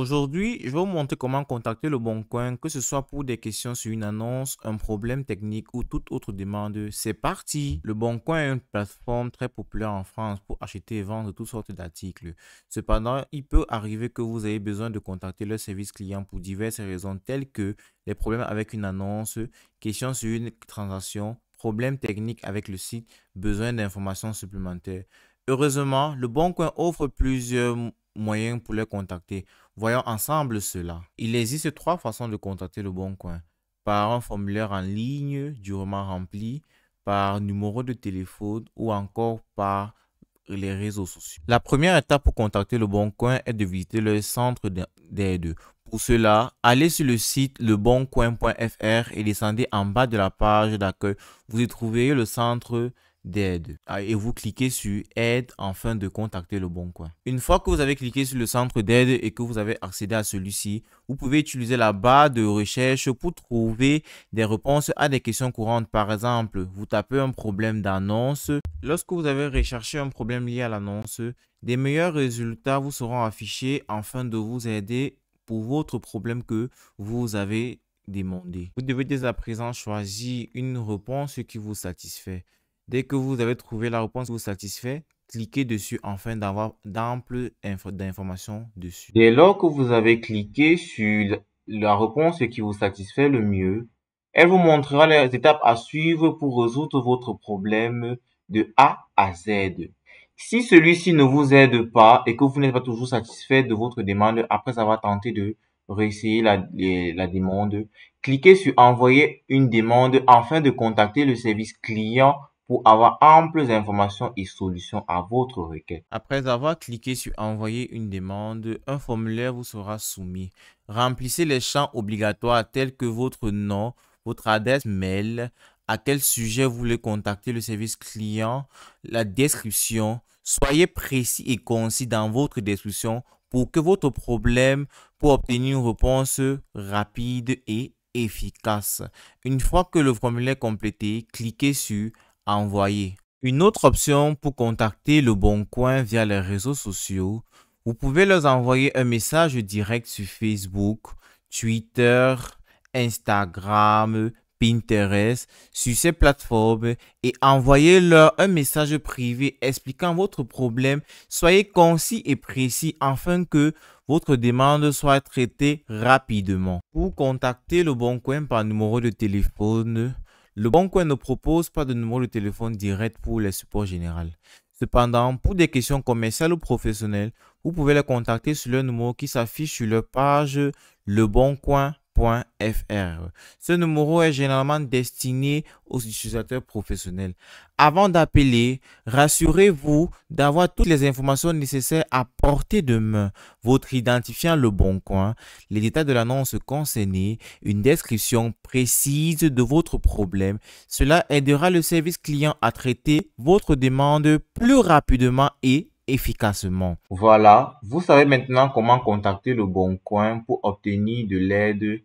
Aujourd'hui, je vais vous montrer comment contacter le Bon Coin, que ce soit pour des questions sur une annonce, un problème technique ou toute autre demande. C'est parti Le Bon Coin est une plateforme très populaire en France pour acheter et vendre toutes sortes d'articles. Cependant, il peut arriver que vous ayez besoin de contacter le service client pour diverses raisons telles que les problèmes avec une annonce, questions sur une transaction, problèmes techniques avec le site, besoin d'informations supplémentaires. Heureusement, le Bon Coin offre plusieurs moyens pour les contacter. Voyons ensemble cela. Il existe trois façons de contacter le Bon Coin. Par un formulaire en ligne durement rempli, par numéro de téléphone ou encore par les réseaux sociaux. La première étape pour contacter le Bon Coin est de visiter le centre d'aide. Pour cela, allez sur le site leboncoin.fr et descendez en bas de la page d'accueil. Vous y trouvez le centre d'aide. Ah, et vous cliquez sur aide afin de contacter le bon coin. Une fois que vous avez cliqué sur le centre d'aide et que vous avez accédé à celui-ci, vous pouvez utiliser la barre de recherche pour trouver des réponses à des questions courantes. Par exemple, vous tapez un problème d'annonce. Lorsque vous avez recherché un problème lié à l'annonce, des meilleurs résultats vous seront affichés afin de vous aider pour votre problème que vous avez demandé. Vous devez dès à présent choisir une réponse qui vous satisfait. Dès que vous avez trouvé la réponse qui vous satisfait, cliquez dessus afin d'avoir d'amples informations dessus. Dès lors que vous avez cliqué sur la réponse qui vous satisfait le mieux, elle vous montrera les étapes à suivre pour résoudre votre problème de A à Z. Si celui-ci ne vous aide pas et que vous n'êtes pas toujours satisfait de votre demande après avoir tenté de réessayer la, la demande, cliquez sur Envoyer une demande afin de contacter le service client pour avoir amples informations et solutions à votre requête. Après avoir cliqué sur Envoyer une demande, un formulaire vous sera soumis. Remplissez les champs obligatoires tels que votre nom, votre adresse mail, à quel sujet vous voulez contacter le service client, la description. Soyez précis et concis dans votre description pour que votre problème, pour obtenir une réponse rapide et efficace. Une fois que le formulaire est complété, cliquez sur une autre option pour contacter le Bon Coin via les réseaux sociaux, vous pouvez leur envoyer un message direct sur Facebook, Twitter, Instagram, Pinterest, sur ces plateformes et envoyer leur un message privé expliquant votre problème. Soyez concis et précis afin que votre demande soit traitée rapidement. Pour contacter le Bon Coin par numéro de téléphone, le Bon Coin ne propose pas de numéro de téléphone direct pour les supports généraux. Cependant, pour des questions commerciales ou professionnelles, vous pouvez les contacter sur le numéro qui s'affiche sur leur page Le Coin. Ce numéro est généralement destiné aux utilisateurs professionnels. Avant d'appeler, rassurez-vous d'avoir toutes les informations nécessaires à portée de main. Votre identifiant le bon coin, les détails de l'annonce concernée, une description précise de votre problème. Cela aidera le service client à traiter votre demande plus rapidement et efficacement. Voilà, vous savez maintenant comment contacter le Bon Coin pour obtenir de l'aide